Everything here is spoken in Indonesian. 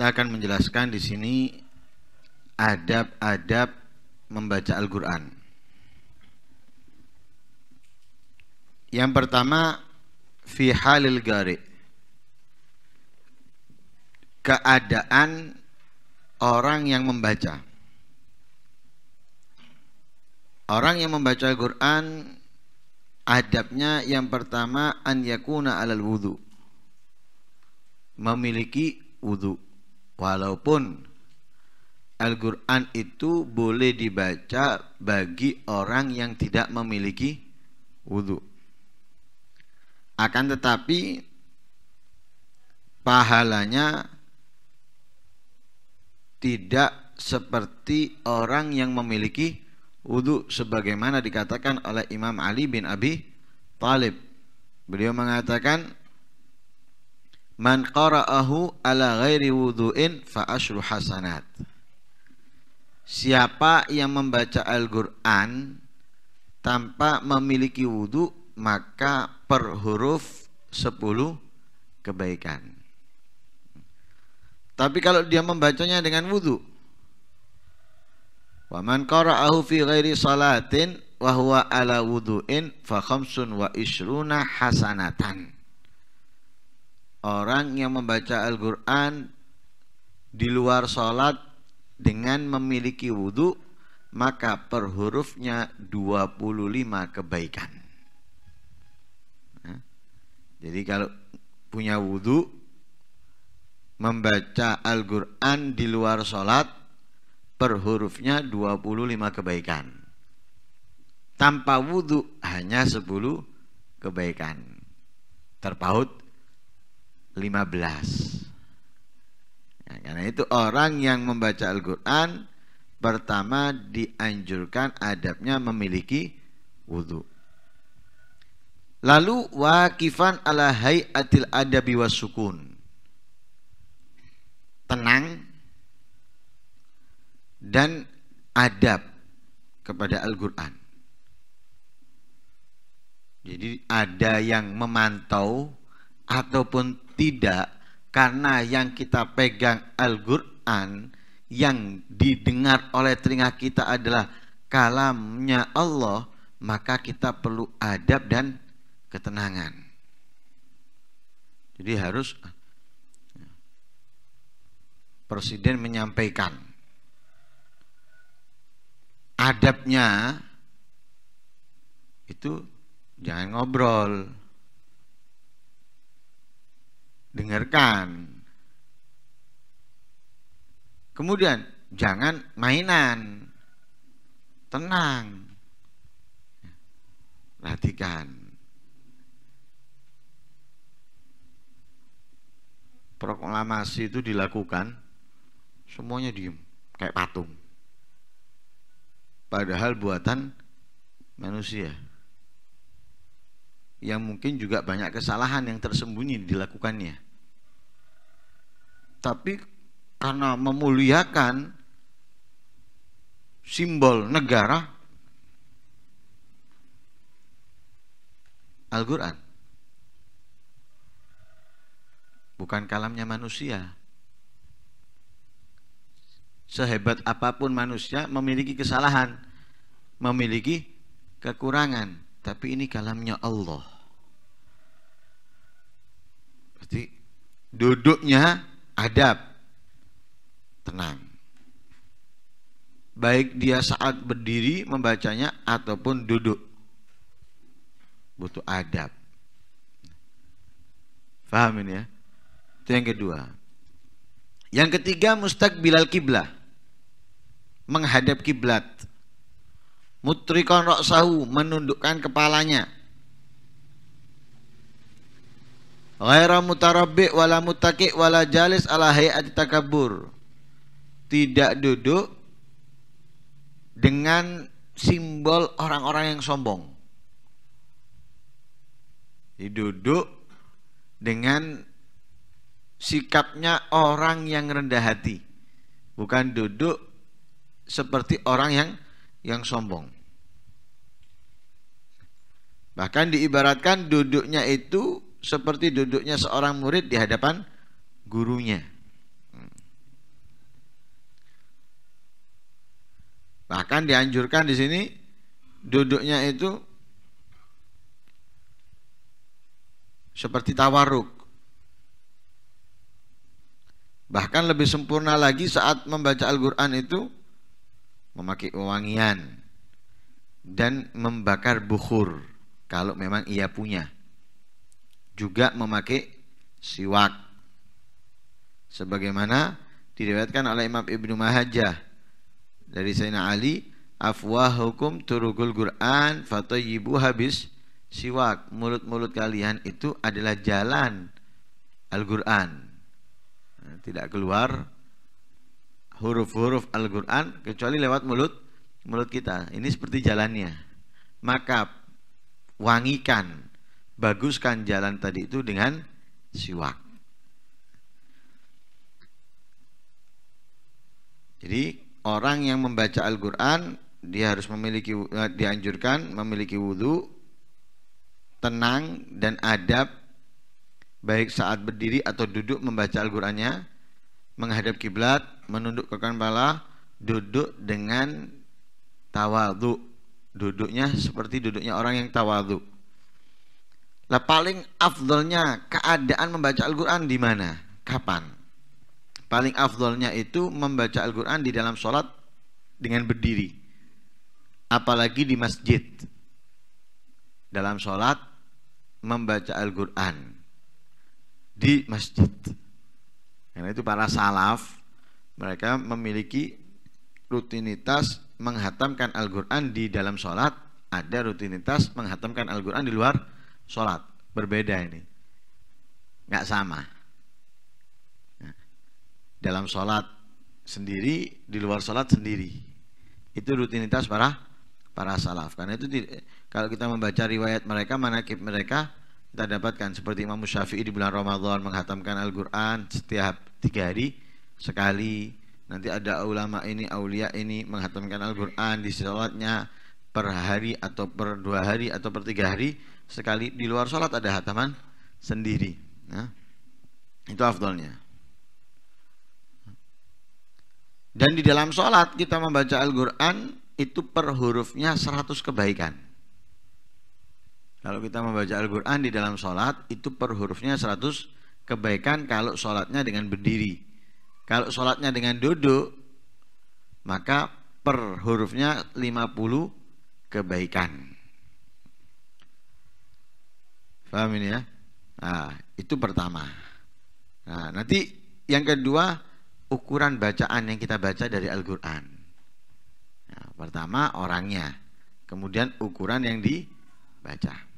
Kita akan menjelaskan di sini adab-adab membaca Al-Qur'an. Yang pertama fi halil gari. Keadaan orang yang membaca. Orang yang membaca Al-Qur'an adabnya yang pertama an yakuna alal wudu. Memiliki wudhu. Walaupun Al-Quran itu boleh dibaca bagi orang yang tidak memiliki wudhu. Akan tetapi pahalanya tidak seperti orang yang memiliki wudhu sebagaimana dikatakan oleh Imam Ali bin Abi Talib. Beliau mengatakan Man qara'ahu ala ghairi wudu'in fa ashru hasanat. Siapa yang membaca Al-Qur'an tanpa memiliki wudhu maka per huruf 10 kebaikan. Tapi kalau dia membacanya dengan wudhu, Wa man qara'ahu fi ghairi salatin wa huwa ala wudhu'in fa khamsun wa ishruna hasanatan orang yang membaca Al-Quran di luar sholat dengan memiliki wudhu maka per hurufnya 25 kebaikan nah, jadi kalau punya wudhu membaca Al-Quran di luar sholat per hurufnya 25 kebaikan tanpa wudhu hanya 10 kebaikan terpaut 15 nah, ya, karena itu orang yang membaca Al-Quran pertama dianjurkan adabnya memiliki wudhu lalu wakifan ala hayatil adabi wasukun tenang dan adab kepada Al-Quran jadi ada yang memantau ataupun tidak karena yang kita pegang Al-Qur'an yang didengar oleh telinga kita adalah kalamnya Allah, maka kita perlu adab dan ketenangan. Jadi harus presiden menyampaikan adabnya itu jangan ngobrol dengarkan. Kemudian jangan mainan. Tenang. Perhatikan. Proklamasi itu dilakukan semuanya diem kayak patung. Padahal buatan manusia yang mungkin juga banyak kesalahan yang tersembunyi dilakukannya. Tapi karena memuliakan simbol negara Al-Qur'an bukan kalamnya manusia. Sehebat apapun manusia memiliki kesalahan, memiliki kekurangan tapi ini kalamnya Allah berarti duduknya adab tenang baik dia saat berdiri membacanya ataupun duduk butuh adab Faham ini ya? Itu yang kedua. Yang ketiga mustakbilal kiblah. Menghadap kiblat mutrikon roksahu menundukkan kepalanya ghaira mutarabbi wala mutaki wala jalis ala hayati takabur tidak duduk dengan simbol orang-orang yang sombong duduk dengan sikapnya orang yang rendah hati bukan duduk seperti orang yang yang sombong. Bahkan diibaratkan duduknya itu seperti duduknya seorang murid di hadapan gurunya. Bahkan dianjurkan di sini duduknya itu seperti tawaruk. Bahkan lebih sempurna lagi saat membaca Al-Qur'an itu memakai wangian dan membakar bukhur kalau memang ia punya juga memakai siwak sebagaimana diriwayatkan oleh Imam Ibnu Mahajah dari Sayyidina Ali hukum turugul Quran ibu habis siwak mulut-mulut kalian itu adalah jalan Al-Quran tidak keluar huruf-huruf Al-Quran kecuali lewat mulut mulut kita. Ini seperti jalannya. Maka wangikan, baguskan jalan tadi itu dengan siwak. Jadi orang yang membaca Al-Quran dia harus memiliki eh, dianjurkan memiliki wudhu tenang dan adab baik saat berdiri atau duduk membaca Al-Qurannya menghadap kiblat, menunduk ke kepala, duduk dengan tawadu. Duduknya seperti duduknya orang yang tawadu. Lah paling afdolnya keadaan membaca Al-Qur'an di mana? Kapan? Paling afdolnya itu membaca Al-Qur'an di dalam sholat dengan berdiri. Apalagi di masjid. Dalam sholat membaca Al-Quran di masjid. Karena itu para salaf mereka memiliki rutinitas menghatamkan Al-Quran di dalam sholat ada rutinitas menghatamkan Al-Quran di luar sholat berbeda ini nggak sama nah, dalam sholat sendiri di luar sholat sendiri itu rutinitas para para salaf karena itu kalau kita membaca riwayat mereka manakib mereka kita dapatkan seperti Imam Syafi'i di bulan Ramadan menghatamkan Al-Qur'an setiap tiga hari sekali nanti ada ulama ini aulia ini menghatamkan Al-Qur'an di sholatnya per hari atau per dua hari atau per tiga hari sekali di luar sholat ada hataman sendiri nah, itu afdolnya dan di dalam sholat kita membaca Al-Quran itu per hurufnya 100 kebaikan kalau kita membaca Al-Quran di dalam sholat itu per hurufnya 100 kebaikan kalau sholatnya dengan berdiri. Kalau sholatnya dengan duduk maka per hurufnya 50 kebaikan. Paham ini ya? Nah, itu pertama. Nah, nanti yang kedua ukuran bacaan yang kita baca dari Al-Quran. Nah, pertama orangnya, kemudian ukuran yang dibaca.